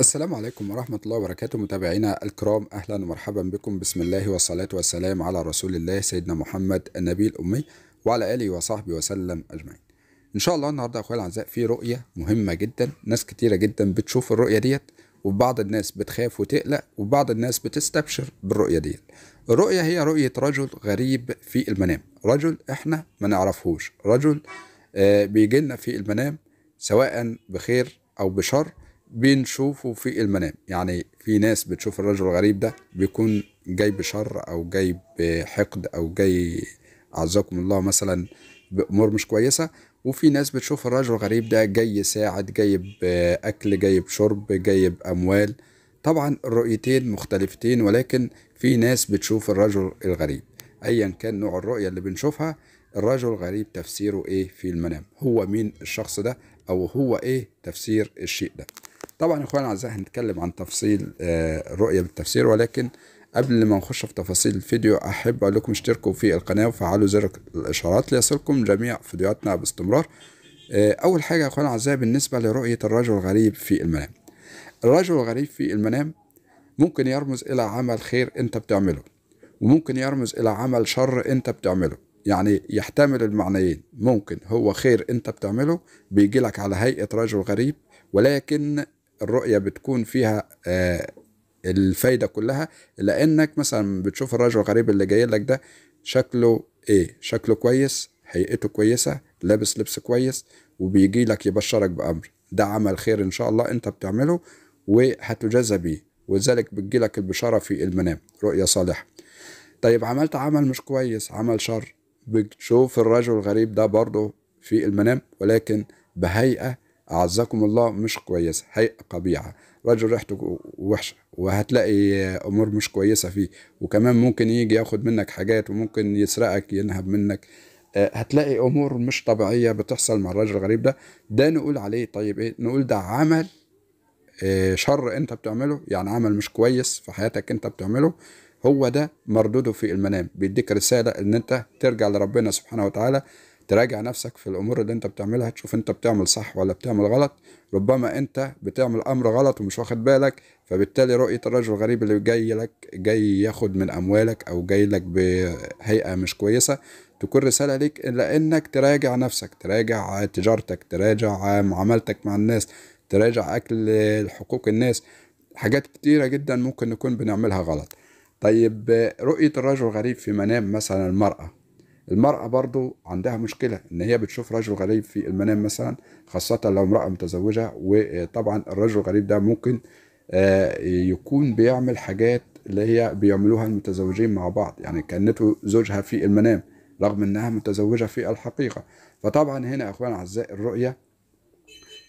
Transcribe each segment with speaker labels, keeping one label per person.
Speaker 1: السلام عليكم ورحمة الله وبركاته متابعينا الكرام أهلا ومرحبا بكم بسم الله والصلاة والسلام على رسول الله سيدنا محمد النبي الأمي وعلى آله وصحبه وسلم أجمعين إن شاء الله النهاردة أخويا الأعزاء في رؤية مهمة جدا ناس كتيرة جدا بتشوف الرؤية ديت وبعض الناس بتخاف وتقلق وبعض الناس بتستبشر بالرؤية ديت الرؤية هي رؤية رجل غريب في المنام رجل إحنا ما نعرفهوش رجل آه، بيجي لنا في المنام سواء بخير أو بشر بنشوفه في المنام يعني في ناس بتشوف الرجل الغريب ده بيكون جاي بشر او جاي بحقد او جاي اعزكم الله مثلا بامور مش كويسه وفي ناس بتشوف الرجل الغريب ده جاي يساعد جاي باكل جاي بشرب جاي باموال طبعا الرؤيتين مختلفتين ولكن في ناس بتشوف الرجل الغريب ايا كان نوع الرؤيه اللي بنشوفها الرجل الغريب تفسيره ايه في المنام هو مين الشخص ده او هو ايه تفسير الشيء ده طبعا يا اخوانا اعزائي هنتكلم عن تفصيل الرؤيه آه، بالتفسير ولكن قبل ما نخش في تفاصيل الفيديو احب اقول لكم اشتركوا في القناه وفعلوا زر الاشارات ليصلكم جميع فيديوهاتنا باستمرار آه، اول حاجه يا اخوانا اعزائي بالنسبه لرؤيه الرجل الغريب في المنام الرجل الغريب في المنام ممكن يرمز الى عمل خير انت بتعمله وممكن يرمز الى عمل شر انت بتعمله يعني يحتمل المعنيين ممكن هو خير انت بتعمله بيجي لك على هيئه رجل غريب ولكن الرؤيه بتكون فيها آه، الفايده كلها لانك مثلا بتشوف الرجل الغريب اللي جاي لك ده شكله ايه شكله كويس هيئته كويسه لابس لبس كويس وبيجي لك يبشرك بامر ده عمل خير ان شاء الله انت بتعمله وهتجازى بيه ولذلك بتجي لك البشاره في المنام رؤيه صالحه طيب عملت عمل مش كويس عمل شر بتشوف الرجل الغريب ده برضه في المنام ولكن بهيئه أعزكم الله مش كويسة هي قبيحة رجل ريحته وحشة وهتلاقي أمور مش كويسة فيه وكمان ممكن يجي ياخد منك حاجات وممكن يسرقك ينهب منك آه، هتلاقي أمور مش طبيعية بتحصل مع الرجل الغريب ده ده نقول عليه طيب إيه نقول ده عمل آه، شر أنت بتعمله يعني عمل مش كويس في حياتك أنت بتعمله هو ده مردوده في المنام بيديك رسالة إن أنت ترجع لربنا سبحانه وتعالى تراجع نفسك في الامور اللي انت بتعملها تشوف انت بتعمل صح ولا بتعمل غلط ربما انت بتعمل امر غلط ومش واخد بالك فبالتالي رؤيه الرجل الغريب اللي جاي لك جاي ياخد من اموالك او جاي لك بهيئه مش كويسه تكون رساله ليك الا انك تراجع نفسك تراجع تجارتك تراجع معاملتك مع الناس تراجع اكل حقوق الناس حاجات كتيره جدا ممكن نكون بنعملها غلط طيب رؤيه الرجل الغريب في منام مثلا المراه المرأة برضو عندها مشكلة إن هي بتشوف رجل غريب في المنام مثلا خاصة لو امرأة متزوجة وطبعا الرجل الغريب ده ممكن آه، يكون بيعمل حاجات اللي هي بيعملوها المتزوجين مع بعض يعني كأنته زوجها في المنام رغم إنها متزوجة في الحقيقة فطبعا هنا يا إخوانا أعزائي الرؤية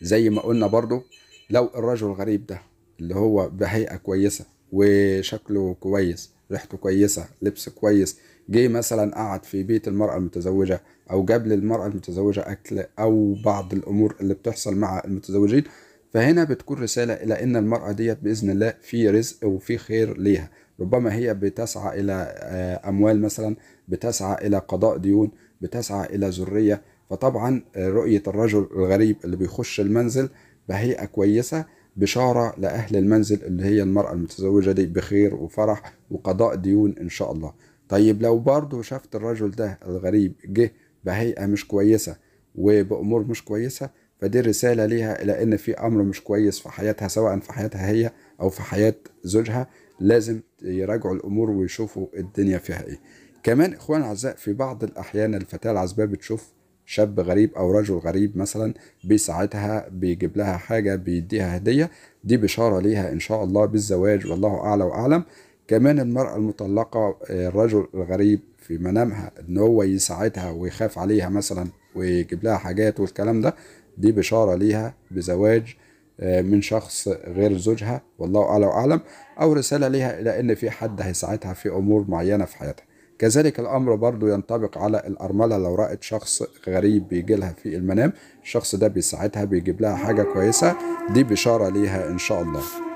Speaker 1: زي ما قلنا برضو لو الرجل الغريب ده اللي هو بهيئة كويسة وشكله كويس ريحته كويسة لبس كويس جه مثلا قعد في بيت المرأة المتزوجة أو جاب للمرأة المتزوجة أكل أو بعض الأمور اللي بتحصل مع المتزوجين فهنا بتكون رسالة إلى إن المرأة ديت بإذن الله في رزق وفي خير ليها ربما هي بتسعى إلى آه، أموال مثلا بتسعى إلى قضاء ديون بتسعى إلى ذرية فطبعا رؤية الرجل الغريب اللي بيخش المنزل بهيئة كويسة بشارة لأهل المنزل اللي هي المرأة المتزوجة دي بخير وفرح وقضاء ديون إن شاء الله طيب لو برضه شفت الرجل ده الغريب جه بهيئة مش كويسة وبأمور مش كويسة فدي رسالة ليها إلى إن في أمر مش كويس في حياتها سواء في حياتها هي أو في حياة زوجها لازم يراجعوا الأمور ويشوفوا الدنيا فيها إيه كمان إخوان الأعزاء في بعض الأحيان الفتاة العزباء بتشوف شاب غريب او رجل غريب مثلا بيساعدها بيجيب لها حاجه بيديها هديه دي بشاره ليها ان شاء الله بالزواج والله اعلى واعلم كمان المرأة المطلقة آه، الرجل الغريب في منامها ان هو يساعدها ويخاف عليها مثلا ويجيب لها حاجات والكلام ده دي بشارة ليها بزواج آه، من شخص غير زوجها والله أعلى وأعلم أو رسالة ليها إلى أن في حد هيساعدها في أمور معينة في حياتها كذلك الأمر برضو ينطبق على الأرملة لو رأت شخص غريب بيجي لها في المنام الشخص ده بيساعدها بيجيب لها حاجة كويسة دي بشارة ليها إن شاء الله